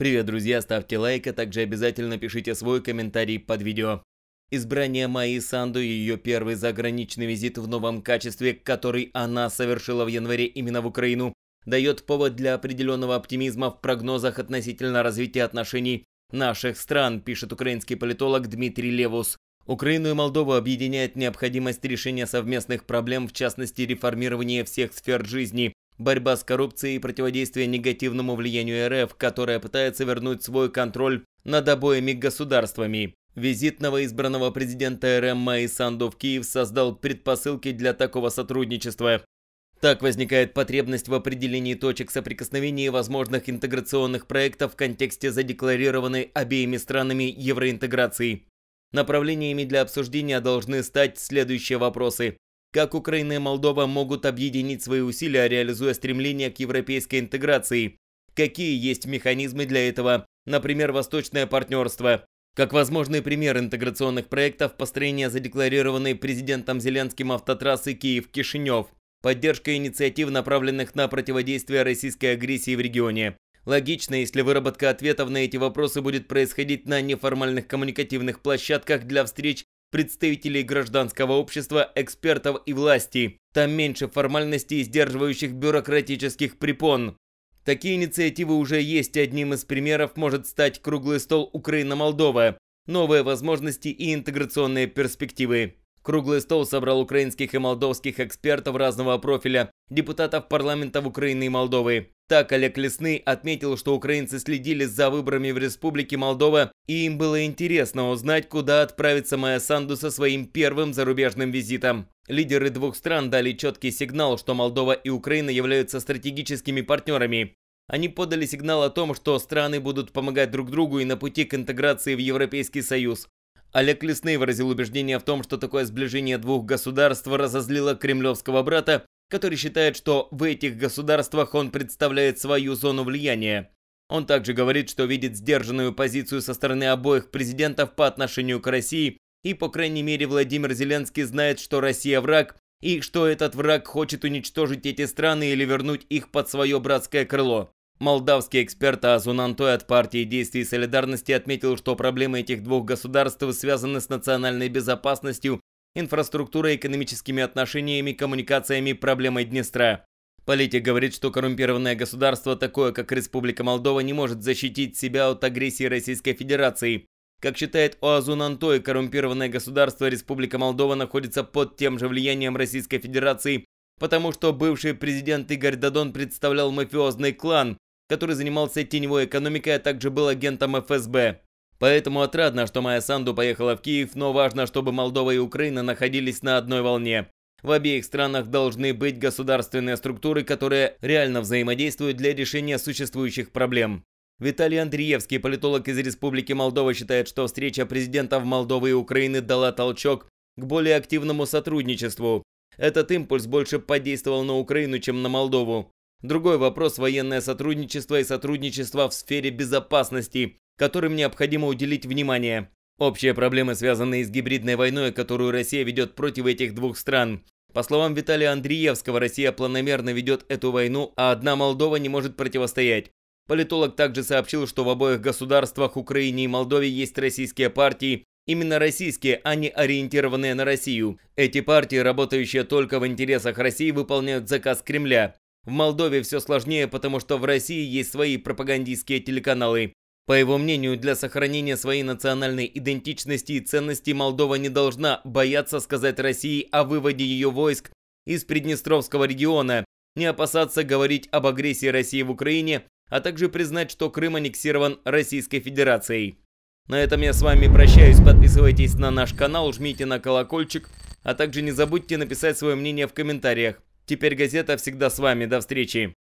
Привет, друзья, ставьте лайк, а также обязательно пишите свой комментарий под видео. Избрание Майи Санду и ее первый заграничный визит в новом качестве, который она совершила в январе именно в Украину, дает повод для определенного оптимизма в прогнозах относительно развития отношений наших стран, пишет украинский политолог Дмитрий Левус. Украину и Молдову объединяет необходимость решения совместных проблем, в частности реформирования всех сфер жизни борьба с коррупцией и противодействие негативному влиянию РФ, которая пытается вернуть свой контроль над обоими государствами. Визит новоизбранного президента РМ Майи Санду в Киев создал предпосылки для такого сотрудничества. Так возникает потребность в определении точек соприкосновения и возможных интеграционных проектов в контексте задекларированной обеими странами евроинтеграции. Направлениями для обсуждения должны стать следующие вопросы как Украина и Молдова могут объединить свои усилия, реализуя стремление к европейской интеграции, какие есть механизмы для этого, например, восточное партнерство, как возможный пример интеграционных проектов построение задекларированной президентом Зеленским автотрассы Киев-Кишинев, поддержка инициатив, направленных на противодействие российской агрессии в регионе. Логично, если выработка ответов на эти вопросы будет происходить на неформальных коммуникативных площадках для встреч представителей гражданского общества, экспертов и власти. Там меньше формальностей, сдерживающих бюрократических препон. Такие инициативы уже есть, одним из примеров может стать круглый стол Украина-Молдова. Новые возможности и интеграционные перспективы. Круглый стол собрал украинских и молдовских экспертов разного профиля, депутатов парламентов Украины и Молдовы. Так Олег Лесный отметил, что украинцы следили за выборами в Республике Молдова, и им было интересно узнать, куда отправится Майя Санду со своим первым зарубежным визитом. Лидеры двух стран дали четкий сигнал, что Молдова и Украина являются стратегическими партнерами. Они подали сигнал о том, что страны будут помогать друг другу и на пути к интеграции в Европейский Союз. Олег Лесный выразил убеждение в том, что такое сближение двух государств разозлило кремлевского брата, который считает, что в этих государствах он представляет свою зону влияния. Он также говорит, что видит сдержанную позицию со стороны обоих президентов по отношению к России, и, по крайней мере, Владимир Зеленский знает, что Россия враг, и что этот враг хочет уничтожить эти страны или вернуть их под свое братское крыло. Молдавский эксперт Азун Антой от партии действий и солидарности отметил, что проблемы этих двух государств связаны с национальной безопасностью, инфраструктурой, экономическими отношениями, коммуникациями, проблемой Днестра. Политик говорит, что коррумпированное государство, такое как Республика Молдова, не может защитить себя от агрессии Российской Федерации. Как считает Оазун Антой, коррумпированное государство Республика Молдова находится под тем же влиянием Российской Федерации, потому что бывший президент Игорь Дадон представлял мафиозный клан, который занимался теневой экономикой, а также был агентом ФСБ. Поэтому отрадно, что Майя Санду поехала в Киев, но важно, чтобы Молдова и Украина находились на одной волне. В обеих странах должны быть государственные структуры, которые реально взаимодействуют для решения существующих проблем. Виталий Андреевский, политолог из Республики Молдова, считает, что встреча президентов Молдовы и Украины дала толчок к более активному сотрудничеству. Этот импульс больше подействовал на Украину, чем на Молдову. Другой вопрос – военное сотрудничество и сотрудничество в сфере безопасности, которым необходимо уделить внимание. Общие проблемы, связанные с гибридной войной, которую Россия ведет против этих двух стран. По словам Виталия Андреевского, Россия планомерно ведет эту войну, а одна Молдова не может противостоять. Политолог также сообщил, что в обоих государствах, Украине и Молдове, есть российские партии, именно российские, а не ориентированные на Россию. Эти партии, работающие только в интересах России, выполняют заказ Кремля. В Молдове все сложнее, потому что в России есть свои пропагандистские телеканалы. По его мнению, для сохранения своей национальной идентичности и ценности Молдова не должна бояться сказать России о выводе ее войск из Приднестровского региона, не опасаться говорить об агрессии России в Украине, а также признать, что Крым аннексирован Российской Федерацией. На этом я с вами прощаюсь, подписывайтесь на наш канал, жмите на колокольчик, а также не забудьте написать свое мнение в комментариях. Теперь газета всегда с вами. До встречи.